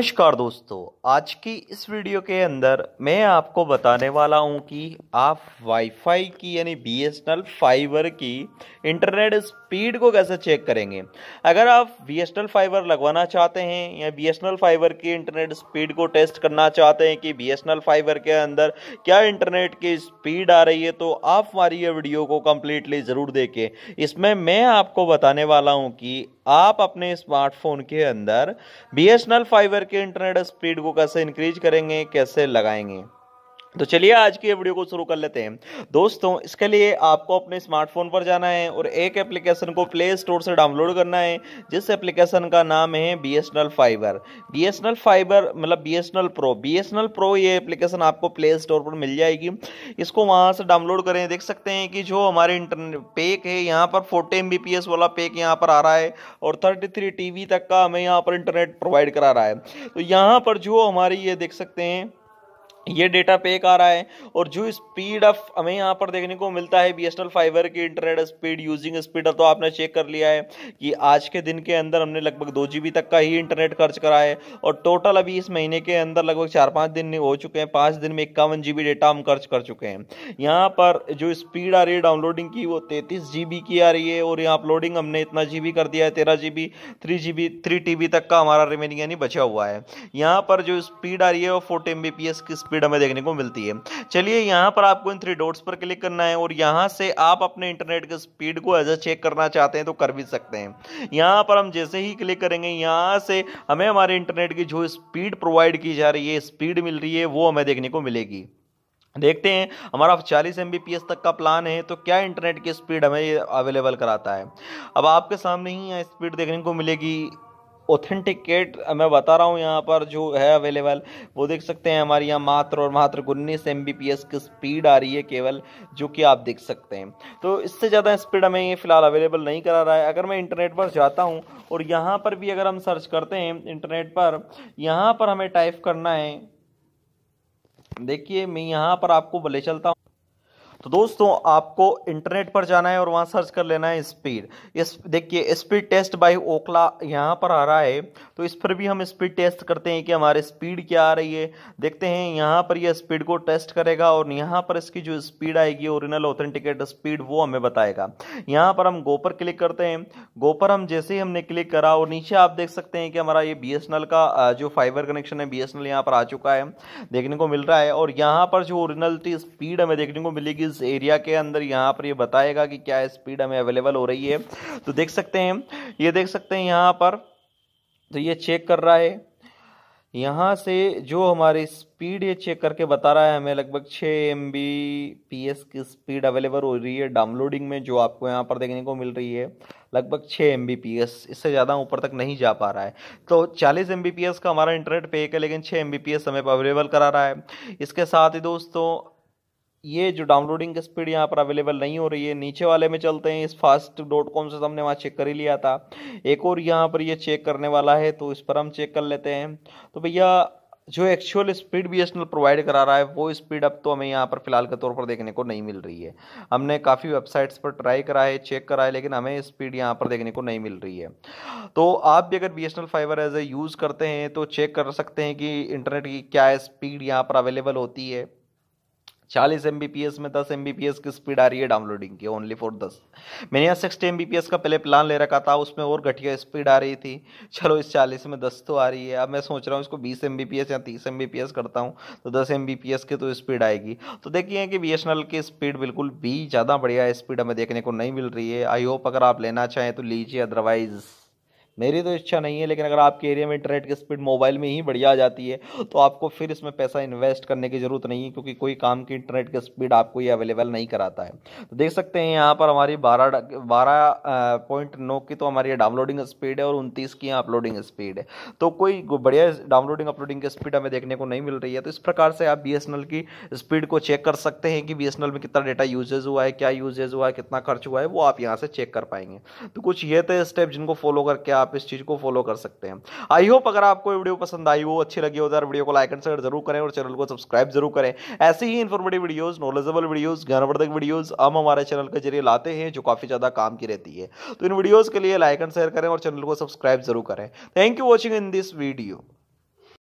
नमस्कार दोस्तों आज की इस वीडियो के अंदर मैं आपको बताने वाला हूं कि आप वाईफाई की यानी B S N L fibre की इंटरनेट स्पीड को कैसे चेक करेंगे अगर आप B S N L fibre लगवाना चाहते हैं या B S N L fibre की इंटरनेट स्पीड को टेस्ट करना चाहते हैं कि B S N L fibre के अंदर क्या इंटरनेट की स्पीड आ रही है तो आप हमारी ये वीडियो को कम्प्लीटली ज़रूर देखें इसमें मैं आपको बताने वाला हूँ कि आप अपने स्मार्टफोन के अंदर बी एस फाइबर के इंटरनेट स्पीड को कैसे इंक्रीज करेंगे कैसे लगाएंगे तो चलिए आज की वीडियो को शुरू कर लेते हैं दोस्तों इसके लिए आपको अपने स्मार्टफोन पर जाना है और एक एप्लीकेशन को प्ले स्टोर से डाउनलोड करना है जिस एप्लीकेशन का नाम है B S N L fibre B S N L fibre मतलब B S N L pro B S N L pro ये एप्लीकेशन आपको प्ले स्टोर पर मिल जाएगी इसको वहाँ से डाउनलोड करें देख सकते हैं कि जो हमारे इंटरनेट पेक है यहाँ पर forty M B P S वाला पेक यहाँ पर आ रहा है और थर्टी थ्री टी तक का हमें यहाँ पर इंटरनेट प्रोवाइड करा रहा है तो यहाँ पर जो हमारी ये देख सकते हैं ये डेटा पे आ रहा है और जो स्पीड ऑफ हमें यहाँ पर देखने को मिलता है B S N L fibre की इंटरनेट स्पीड यूजिंग स्पीड तो आपने चेक कर लिया है कि आज के दिन के अंदर हमने लगभग दो जी तक का ही इंटरनेट खर्च करा है और टोटल अभी इस महीने के अंदर लगभग चार पाँच दिन हो चुके हैं पाँच दिन में इक्यावन जी डेटा हम खर्च कर चुके हैं यहाँ पर जो स्पीड आ रही है डाउनलोडिंग की वो तैंतीस जी की आ रही है और यहाँ अपलोडिंग हमने इतना जी कर दिया है तेरह G B three G B three T B तक का हमारा रिमेनिंग यानी बचा हुआ है यहाँ पर जो स्पीड आ रही है वो forty M B P S की स्पीड हमें देखने को मिलती है चलिए यहाँ पर आपको इन थ्री डॉट्स पर क्लिक करना है और यहाँ से आप अपने इंटरनेट की स्पीड को एज अ चेक करना चाहते हैं तो कर भी सकते हैं यहाँ पर हम जैसे ही क्लिक करेंगे यहाँ से हमें हमारे इंटरनेट की जो स्पीड प्रोवाइड की जा रही है स्पीड मिल रही है वो हमें देखने को मिलेगी देखते हैं हमारा चालीस एम तक का प्लान है तो क्या इंटरनेट की स्पीड हमें अवेलेबल कराता है अब आपके सामने ही यहाँ स्पीड देखने को मिलेगी ऑथेंटिकेट मैं बता रहा हूँ यहाँ पर जो है अवेलेबल वो देख सकते हैं हमारे यहाँ मात्र और मात्र उन्नीस एम की स्पीड आ रही है केवल जो कि आप देख सकते हैं तो इससे ज़्यादा स्पीड हमें ये फ़िलहाल अवेलेबल नहीं करा रहा है अगर मैं इंटरनेट पर जाता हूँ और यहाँ पर भी अगर हम सर्च करते हैं इंटरनेट पर यहाँ पर हमें टाइप करना है देखिए मैं यहाँ पर आपको भले चलता तो दोस्तों आपको इंटरनेट पर जाना है और वहाँ सर्च कर लेना है स्पीड इस देखिए स्पीड टेस्ट बाय ओखला यहाँ पर आ रहा है तो इस पर भी हम स्पीड टेस्ट करते हैं कि हमारे स्पीड क्या आ रही है देखते हैं यहाँ पर यह स्पीड को टेस्ट करेगा और यहाँ पर इसकी जो स्पीड आएगी ओरिजिनल ऑथेंटिकेट स्पीड वो हमें बताएगा यहाँ पर हम गो पर क्लिक करते हैं गो पर हम जैसे ही हमने क्लिक करा और नीचे आप देख सकते हैं कि हमारा ये बी का जो फाइबर कनेक्शन है बी एस यहाँ पर आ चुका है देखने को मिल रहा है और यहाँ पर जो ओरिजिनल स्पीड हमें देखने को मिलेगी हिल्स एरिया के अंदर यहाँ पर ये बताएगा कि क्या स्पीड हमें अवेलेबल हो रही है तो देख सकते हैं ये देख सकते हैं यहाँ पर तो ये चेक कर रहा है यहाँ से जो हमारी स्पीड ये चेक करके बता रहा है हमें लगभग छः एम बी की स्पीड अवेलेबल हो रही है डाउनलोडिंग में जो आपको यहाँ पर देखने को मिल रही है लगभग छः एम बी इससे ज़्यादा ऊपर तक नहीं जा पा रहा है तो चालीस एम का हमारा इंटरनेट पे है लेकिन छः एम बी पी एस हमें अवेलेबल करा रहा है इसके साथ ही दोस्तों ये जो डाउनलोडिंग की स्पीड यहाँ पर अवेलेबल नहीं हो रही है नीचे वाले में चलते हैं इस फास्ट डॉट कॉम से तो हमने वहाँ चेक कर ही लिया था एक और यहाँ पर ये चेक करने वाला है तो इस पर हम चेक कर लेते हैं तो भैया जो एक्चुअल स्पीड बी प्रोवाइड करा रहा है वो स्पीड अब तो हमें यहाँ पर फिलहाल के तौर पर देखने को नहीं मिल रही है हमने काफ़ी वेबसाइट्स पर ट्राई करा है चेक करा है लेकिन हमें स्पीड यहाँ पर देखने को नहीं मिल रही है तो आप भी अगर B S fiber edge a use करते हैं तो चेक कर सकते हैं कि इंटरनेट की क्या स्पीड यहाँ पर अवेलेबल होती है चालीस एम में दस एम की स्पीड आ रही है डाउनलोडिंग की ओनली फॉर दस मैंने यहाँ सिक्सटी एम का पहले प्लान ले रखा था उसमें और घटिया स्पीड आ रही थी चलो इस चालीस में दस तो आ रही है अब मैं सोच रहा हूँ इसको बीस एम या तीस एम करता हूँ तो दस एम की तो स्पीड आएगी तो देखिए कि बी की स्पीड बिल्कुल भी ज़्यादा बढ़िया स्पीड हमें देखने को नहीं मिल रही है आई होप अगर आप लेना चाहें तो लीजिए अदरवाइज़ मेरी तो इच्छा नहीं है लेकिन अगर आपके एरिया में इंटरनेट की स्पीड मोबाइल में ही बढ़िया आ जाती है तो आपको फिर इसमें पैसा इन्वेस्ट करने की ज़रूरत नहीं है क्योंकि कोई काम की इंटरनेट की स्पीड आपको ये अवेलेबल नहीं कराता है तो देख सकते हैं यहाँ पर हमारी बारह बारह पॉइंट नौ की तो हमारी डाउनलोडिंग स्पीड है और उनतीस की यहाँ अपलोडिंग स्पीड है तो कोई बढ़िया डाउनलोडिंग अपलोडिंग की स्पीड हमें देखने को नहीं मिल रही है तो इस प्रकार से आप बी की स्पीड को चेक कर सकते हैं कि बी में कितना डेटा यूजेज हुआ है क्या यूजेज हुआ है कितना खर्च हुआ है वो आप यहाँ से चेक कर पाएंगे तो कुछ ये थे स्टेप जिनको फॉलो करके आप आप इस चीज़ को फॉलो कर सकते हैं आई होप अगर आपको वीडियो पसंद आई हो अच्छी लगी हो तो वीडियो को लाइक एंड शेयर जरूर करें और चैनल को सब्सक्राइब जरूर करें ऐसी ही इन्फॉर्मेटिव वीडियोज़ नॉलेजेबल वीडियोज़ ज्ञानवर्धक वीडियोज़ हम हमारे चैनल के जरिए लाते हैं जो काफ़ी ज़्यादा काम की रहती है तो इन वीडियोज़ के लिए लाइक एंड शेयर करें और चैनल को सब्सक्राइब जरूर करें thank you watching in this video